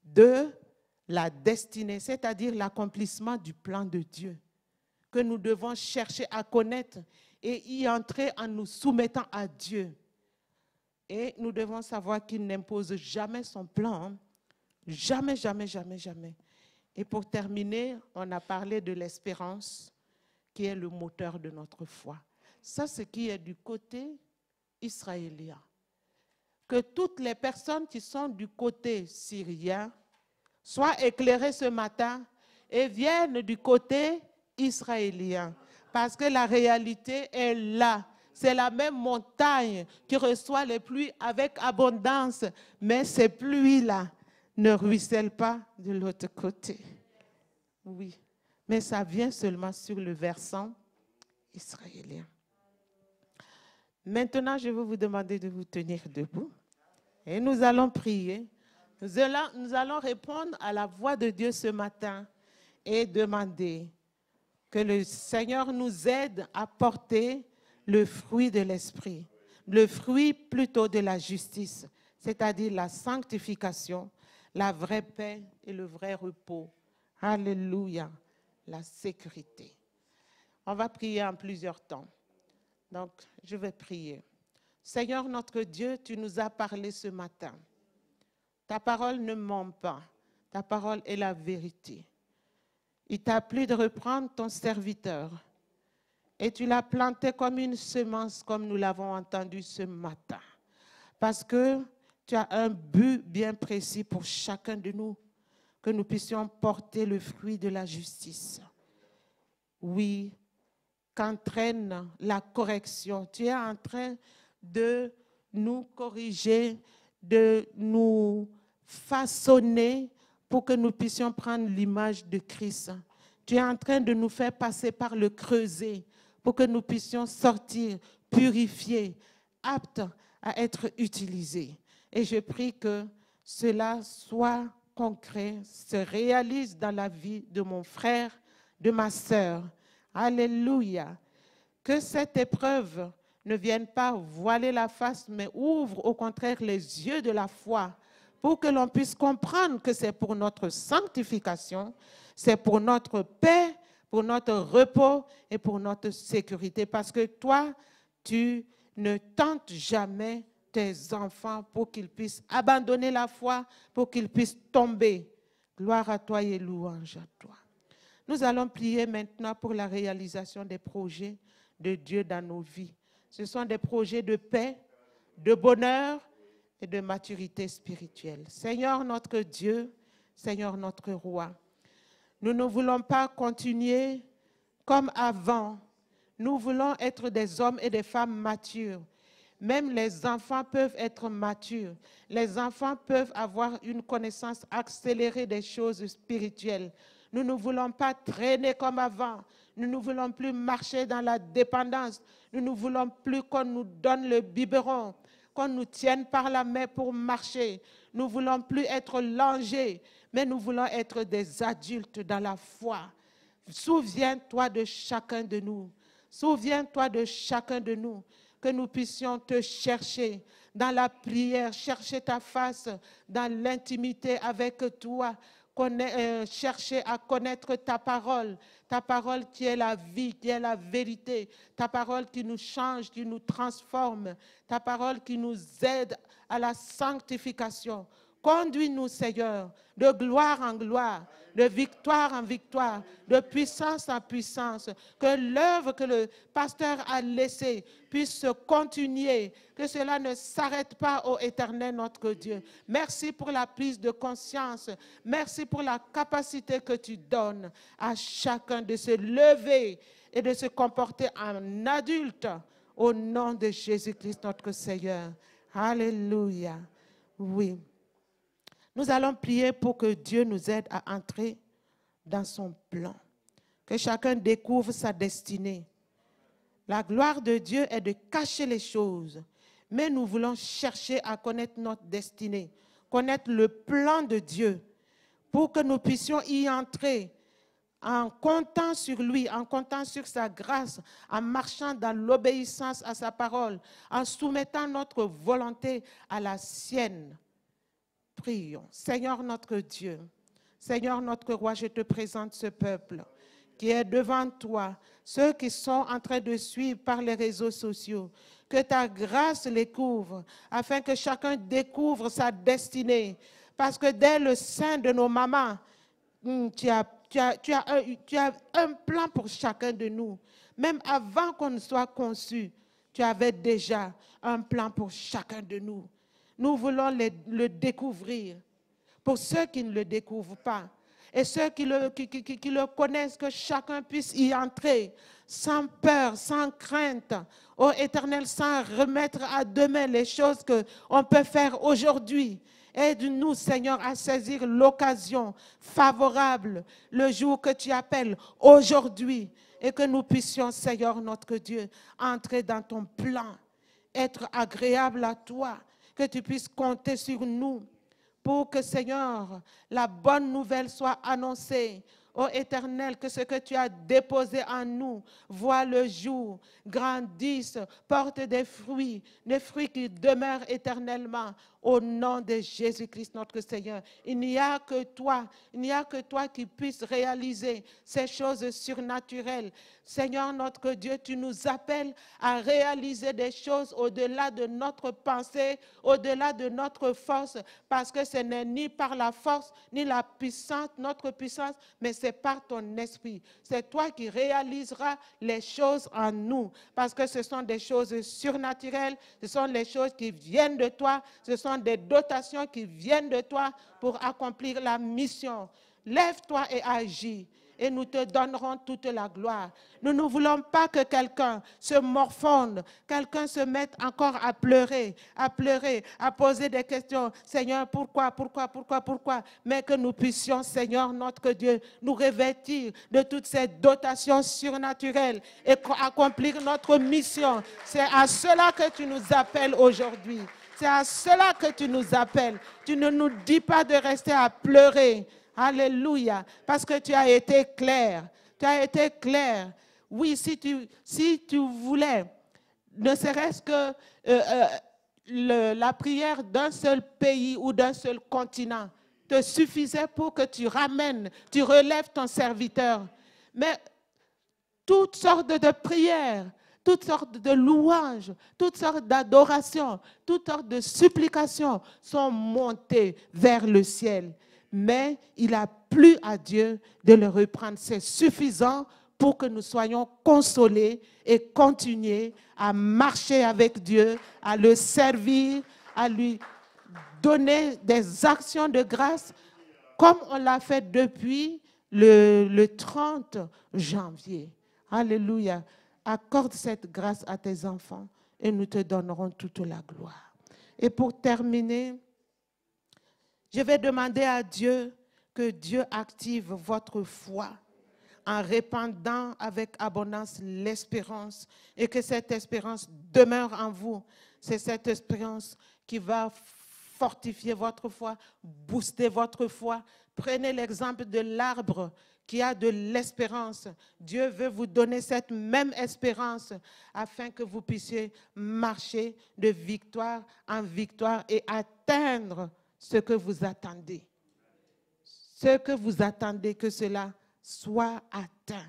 de la destinée, c'est-à-dire l'accomplissement du plan de Dieu, que nous devons chercher à connaître et y entrer en nous soumettant à Dieu. Et nous devons savoir qu'il n'impose jamais son plan, hein. jamais, jamais, jamais, jamais. Et pour terminer, on a parlé de l'espérance qui est le moteur de notre foi. Ça, ce qui est du côté israélien. Que toutes les personnes qui sont du côté syrien soient éclairés ce matin et viennent du côté israélien. Parce que la réalité est là. C'est la même montagne qui reçoit les pluies avec abondance, mais ces pluies-là ne ruissellent pas de l'autre côté. Oui, mais ça vient seulement sur le versant israélien. Maintenant, je vais vous demander de vous tenir debout et nous allons prier. Nous allons répondre à la voix de Dieu ce matin et demander que le Seigneur nous aide à porter le fruit de l'Esprit, le fruit plutôt de la justice, c'est-à-dire la sanctification, la vraie paix et le vrai repos. Alléluia, la sécurité. On va prier en plusieurs temps. Donc, je vais prier. Seigneur notre Dieu, tu nous as parlé ce matin. Ta parole ne ment pas. Ta parole est la vérité. Il t'a plu de reprendre ton serviteur. Et tu l'as planté comme une semence, comme nous l'avons entendu ce matin. Parce que tu as un but bien précis pour chacun de nous, que nous puissions porter le fruit de la justice. Oui, qu'entraîne la correction. Tu es en train de nous corriger, de nous façonné pour que nous puissions prendre l'image de Christ. Tu es en train de nous faire passer par le creuset pour que nous puissions sortir purifiés, aptes à être utilisés. Et je prie que cela soit concret, se réalise dans la vie de mon frère, de ma sœur. Alléluia. Que cette épreuve ne vienne pas voiler la face, mais ouvre au contraire les yeux de la foi pour que l'on puisse comprendre que c'est pour notre sanctification, c'est pour notre paix, pour notre repos et pour notre sécurité. Parce que toi, tu ne tentes jamais tes enfants pour qu'ils puissent abandonner la foi, pour qu'ils puissent tomber. Gloire à toi et louange à toi. Nous allons prier maintenant pour la réalisation des projets de Dieu dans nos vies. Ce sont des projets de paix, de bonheur, et de maturité spirituelle. Seigneur notre Dieu, Seigneur notre Roi, nous ne voulons pas continuer comme avant. Nous voulons être des hommes et des femmes matures. Même les enfants peuvent être matures. Les enfants peuvent avoir une connaissance accélérée des choses spirituelles. Nous ne voulons pas traîner comme avant. Nous ne voulons plus marcher dans la dépendance. Nous ne voulons plus qu'on nous donne le biberon qu'on nous tienne par la main pour marcher. Nous ne voulons plus être langés, mais nous voulons être des adultes dans la foi. Souviens-toi de chacun de nous. Souviens-toi de chacun de nous. Que nous puissions te chercher dans la prière, chercher ta face, dans l'intimité avec toi, euh, chercher à connaître ta parole, ta parole qui est la vie, qui est la vérité, ta parole qui nous change, qui nous transforme, ta parole qui nous aide à la sanctification. Conduis-nous, Seigneur, de gloire en gloire, de victoire en victoire, de puissance en puissance, que l'œuvre que le pasteur a laissée puisse se continuer, que cela ne s'arrête pas, ô Éternel notre Dieu. Merci pour la prise de conscience, merci pour la capacité que tu donnes à chacun de se lever et de se comporter en adulte au nom de Jésus-Christ notre Seigneur. Alléluia. Oui. Nous allons prier pour que Dieu nous aide à entrer dans son plan. Que chacun découvre sa destinée. La gloire de Dieu est de cacher les choses. Mais nous voulons chercher à connaître notre destinée, connaître le plan de Dieu pour que nous puissions y entrer en comptant sur lui, en comptant sur sa grâce, en marchant dans l'obéissance à sa parole, en soumettant notre volonté à la sienne. Prions. Seigneur notre Dieu, Seigneur notre roi, je te présente ce peuple qui est devant toi, ceux qui sont en train de suivre par les réseaux sociaux. Que ta grâce les couvre, afin que chacun découvre sa destinée. Parce que dès le sein de nos mamans, hmm, tu as, un, un plan pour chacun de nous. Même avant qu'on ne soit conçu, tu avais déjà un plan pour chacun de nous. Nous voulons le découvrir. Pour ceux qui ne le découvrent pas et ceux qui le, le connaissent, que chacun puisse y entrer sans peur, sans crainte. Ô Éternel, sans remettre à demain les choses qu'on peut faire aujourd'hui. Aide-nous, Seigneur, à saisir l'occasion favorable, le jour que tu appelles aujourd'hui, et que nous puissions, Seigneur notre Dieu, entrer dans ton plan, être agréable à toi, que tu puisses compter sur nous pour que, Seigneur, la bonne nouvelle soit annoncée. Ô Éternel, que ce que tu as déposé en nous voit le jour, grandisse, porte des fruits, des fruits qui demeurent éternellement au nom de Jésus-Christ notre Seigneur. Il n'y a que toi, il n'y a que toi qui puisses réaliser ces choses surnaturelles. Seigneur notre Dieu, tu nous appelles à réaliser des choses au-delà de notre pensée, au-delà de notre force, parce que ce n'est ni par la force, ni la puissance, notre puissance, mais c'est par ton esprit. C'est toi qui réaliseras les choses en nous, parce que ce sont des choses surnaturelles, ce sont les choses qui viennent de toi, ce sont des dotations qui viennent de toi pour accomplir la mission. Lève-toi et agis et nous te donnerons toute la gloire. Nous ne voulons pas que quelqu'un se morfonde, quelqu'un se mette encore à pleurer, à pleurer, à poser des questions. Seigneur, pourquoi, pourquoi, pourquoi, pourquoi Mais que nous puissions, Seigneur notre Dieu, nous revêtir de toutes ces dotations surnaturelles et accomplir notre mission. C'est à cela que tu nous appelles aujourd'hui. C'est à cela que tu nous appelles. Tu ne nous dis pas de rester à pleurer. Alléluia. Parce que tu as été clair. Tu as été clair. Oui, si tu, si tu voulais, ne serait-ce que euh, euh, la prière d'un seul pays ou d'un seul continent te suffisait pour que tu ramènes, tu relèves ton serviteur. Mais toutes sortes de prières, toutes sortes de louanges, toutes sortes d'adorations, toutes sortes de supplications sont montées vers le ciel. Mais il a plu à Dieu de le reprendre. C'est suffisant pour que nous soyons consolés et continuer à marcher avec Dieu, à le servir, à lui donner des actions de grâce, comme on l'a fait depuis le, le 30 janvier. Alléluia. Accorde cette grâce à tes enfants et nous te donnerons toute la gloire. Et pour terminer, je vais demander à Dieu que Dieu active votre foi en répandant avec abondance l'espérance et que cette espérance demeure en vous. C'est cette espérance qui va fortifier votre foi, booster votre foi. Prenez l'exemple de l'arbre qui a de l'espérance. Dieu veut vous donner cette même espérance afin que vous puissiez marcher de victoire en victoire et atteindre ce que vous attendez. Ce que vous attendez, que cela soit atteint.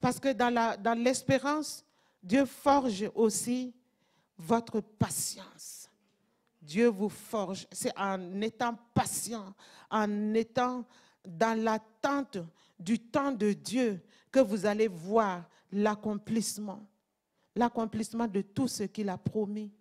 Parce que dans l'espérance, dans Dieu forge aussi votre patience. Dieu vous forge. C'est en étant patient, en étant dans l'attente du temps de Dieu que vous allez voir l'accomplissement, l'accomplissement de tout ce qu'il a promis,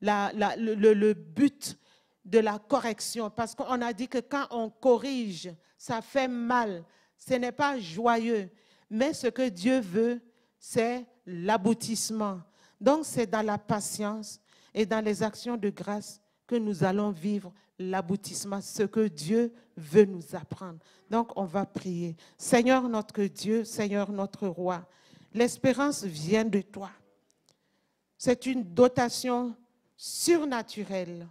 le but de la correction, parce qu'on a dit que quand on corrige, ça fait mal, ce n'est pas joyeux, mais ce que Dieu veut, c'est l'aboutissement. Donc c'est dans la patience et dans les actions de grâce que nous allons vivre l'aboutissement, ce que Dieu veut nous apprendre. Donc, on va prier. Seigneur notre Dieu, Seigneur notre Roi, l'espérance vient de toi. C'est une dotation surnaturelle.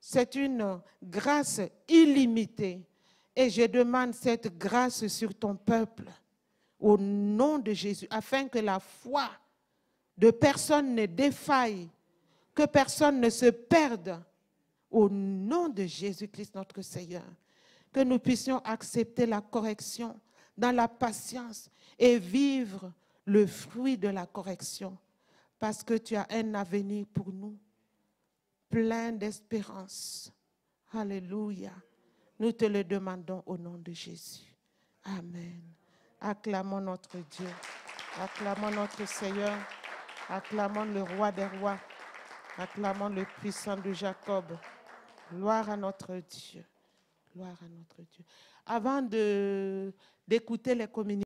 C'est une grâce illimitée. Et je demande cette grâce sur ton peuple, au nom de Jésus, afin que la foi de personne ne défaille, que personne ne se perde, au nom de Jésus-Christ notre Seigneur, que nous puissions accepter la correction dans la patience et vivre le fruit de la correction, parce que tu as un avenir pour nous, plein d'espérance. Alléluia. Nous te le demandons au nom de Jésus. Amen. Acclamons notre Dieu. Acclamons notre Seigneur. Acclamons le roi des rois. Acclamons le puissant de Jacob. Gloire à notre Dieu. Gloire à notre Dieu. Avant d'écouter les communications,